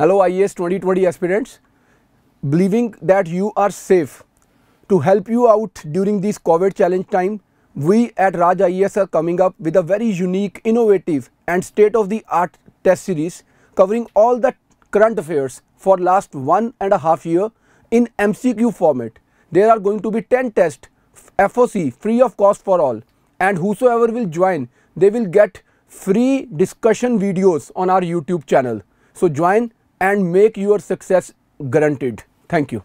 hello IES 2020 aspirants, believing that you are safe. To help you out during this COVID challenge time, we at Raj IES are coming up with a very unique, innovative and state-of-the-art test series covering all the current affairs for last one and a half year in MCQ format. There are going to be 10 tests, FOC, free of cost for all and whosoever will join, they will get free discussion videos on our YouTube channel. So join and make your success guaranteed. Thank you.